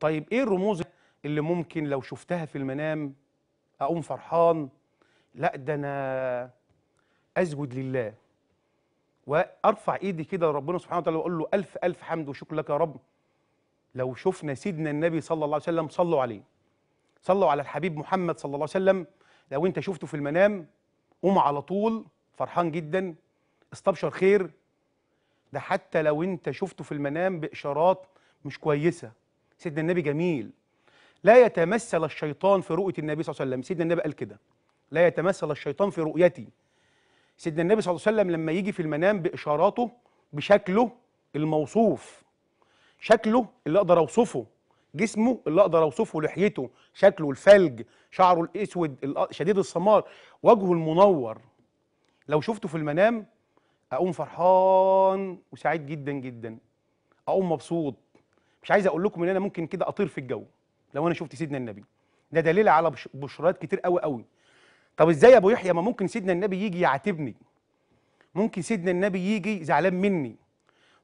طيب ايه الرموز اللي ممكن لو شفتها في المنام اقوم فرحان لا ده انا اسجد لله وارفع ايدي كده لربنا سبحانه وتعالى واقول له الف الف حمد وشكر لك يا رب لو شفنا سيدنا النبي صلى الله عليه وسلم صلوا عليه صلوا على الحبيب محمد صلى الله عليه وسلم لو انت شفته في المنام قوم على طول فرحان جدا استبشر خير ده حتى لو انت شفته في المنام باشارات مش كويسه سيدنا النبي جميل لا يتمثل الشيطان في رؤية النبي صلى الله عليه وسلم سيدنا النبي قال كده لا يتمثل الشيطان في رؤيتي سيدنا النبي صلى الله عليه وسلم لما يجي في المنام بإشاراته بشكله الموصوف شكله اللي أقدر أوصفه جسمه اللي أقدر أوصفه لحيته شكله الفلج شعره الأسود شديد السمار وجهه المنور لو شفته في المنام أقوم فرحان وسعيد جدا جدا أقوم مبسوط مش عايز اقول لكم ان انا ممكن كده اطير في الجو لو انا شفت سيدنا النبي ده دليل على بشريات كتير قوي قوي طب ازاي يا ابو يحيى ما ممكن سيدنا النبي يجي يعاتبني ممكن سيدنا النبي يجي زعلان مني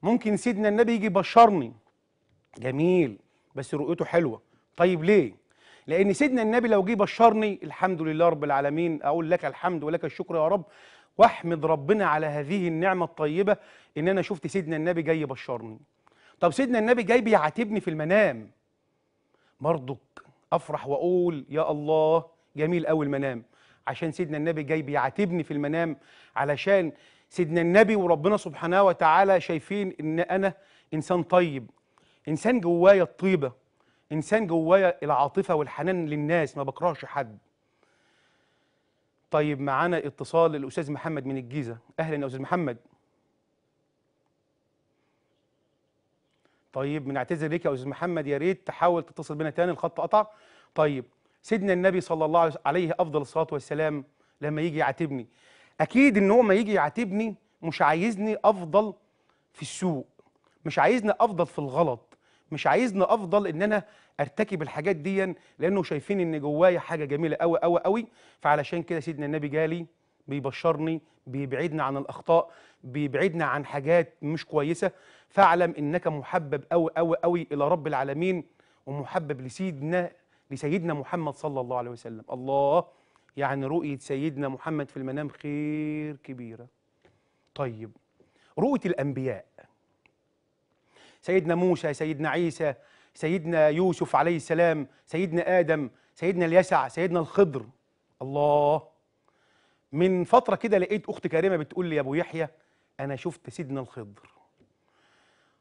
ممكن سيدنا النبي يجي يبشرني جميل بس رؤيته حلوه طيب ليه لان سيدنا النبي لو جه بشرني الحمد لله رب العالمين اقول لك الحمد ولك الشكر يا رب واحمد ربنا على هذه النعمه الطيبه ان انا شفت سيدنا النبي جاي يبشرني طب سيدنا النبي جاي بيعاتبني في المنام مرضك افرح واقول يا الله جميل قوي المنام عشان سيدنا النبي جاي بيعاتبني في المنام علشان سيدنا النبي وربنا سبحانه وتعالى شايفين ان انا انسان طيب انسان جوايا الطيبه انسان جوايا العاطفه والحنان للناس ما بكرهش حد طيب معانا اتصال للاستاذ محمد من الجيزه اهلا يا استاذ محمد طيب بنعتذر ليك يا استاذ محمد يا ريت تحاول تتصل بنا تاني الخط قطع طيب سيدنا النبي صلى الله عليه افضل الصلاه والسلام لما يجي يعاتبني اكيد ان هو ما يجي يعاتبني مش عايزني افضل في السوق مش عايزني افضل في الغلط مش عايزني افضل ان انا ارتكب الحاجات دي لانه شايفين ان جوايا حاجه جميله قوي قوي قوي فعلشان كده سيدنا النبي جالي بيبشرني بيبعدنا عن الأخطاء بيبعدنا عن حاجات مش كويسة فاعلم إنك محبب قوي قوي قوي إلى رب العالمين ومحبب لسيدنا لسيدنا محمد صلى الله عليه وسلم الله يعني رؤية سيدنا محمد في المنام خير كبيرة طيب رؤية الأنبياء سيدنا موسى سيدنا عيسى سيدنا يوسف عليه السلام سيدنا آدم سيدنا اليسع سيدنا الخضر الله من فترة كده لقيت أخت كريمة بتقول لي يا أبو يحيى أنا شفت سيدنا الخضر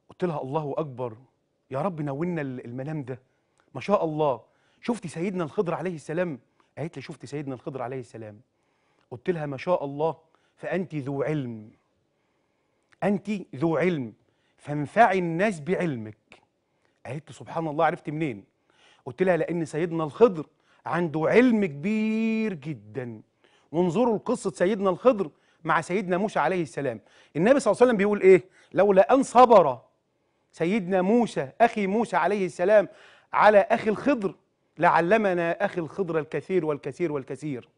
قلت لها الله أكبر يا رب نونا المنام ده ما شاء الله شفت سيدنا الخضر عليه السلام قالت لي شفت سيدنا الخضر عليه السلام قلت لها ما شاء الله فأنت ذو علم أنت ذو علم فانفعي الناس بعلمك قالت لي سبحان الله عرفت منين قلت لها لأن سيدنا الخضر عنده علم كبير جداً وانظروا لقصه سيدنا الخضر مع سيدنا موسى عليه السلام النبي صلى الله عليه وسلم بيقول ايه لولا ان صبر سيدنا موسى اخي موسى عليه السلام على اخي الخضر لعلمنا اخي الخضر الكثير والكثير والكثير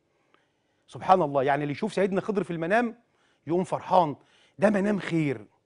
سبحان الله يعني اللي يشوف سيدنا خضر في المنام يقوم فرحان ده منام خير